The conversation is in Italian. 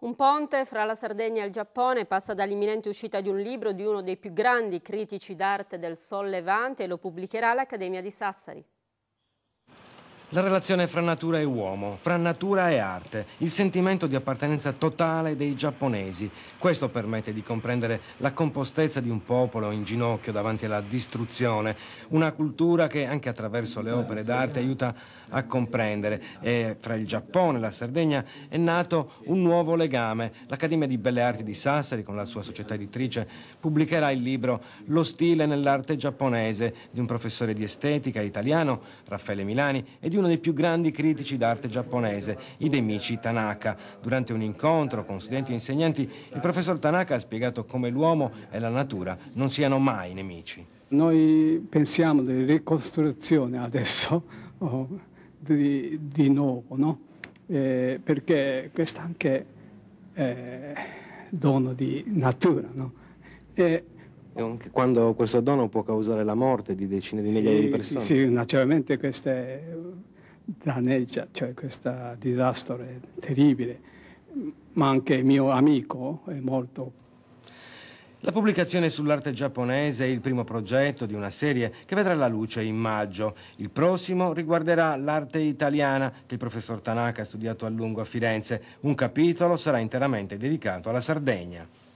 Un ponte fra la Sardegna e il Giappone passa dall'imminente uscita di un libro di uno dei più grandi critici d'arte del Sol Levante e lo pubblicherà l'Accademia di Sassari. La relazione fra natura e uomo, fra natura e arte, il sentimento di appartenenza totale dei giapponesi. Questo permette di comprendere la compostezza di un popolo in ginocchio davanti alla distruzione, una cultura che anche attraverso le opere d'arte aiuta a comprendere. E fra il Giappone e la Sardegna è nato un nuovo legame. L'Accademia di Belle Arti di Sassari, con la sua società editrice, pubblicherà il libro Lo stile nell'arte giapponese di un professore di estetica italiano, Raffaele Milani, e di uno dei più grandi critici d'arte giapponese, Hidemichi Tanaka. Durante un incontro con studenti e insegnanti, il professor Tanaka ha spiegato come l'uomo e la natura non siano mai nemici. Noi pensiamo di ricostruzione adesso oh, di, di, nuovo, no? eh, perché questo anche è dono di natura. No? E, quando questo dono può causare la morte di decine di migliaia di persone. Sì, sì, naturalmente questo è danneggia, cioè questo disastro è terribile, ma anche mio amico è molto la pubblicazione sull'arte giapponese è il primo progetto di una serie che vedrà la luce in maggio. Il prossimo riguarderà l'arte italiana che il professor Tanaka ha studiato a lungo a Firenze. Un capitolo sarà interamente dedicato alla Sardegna.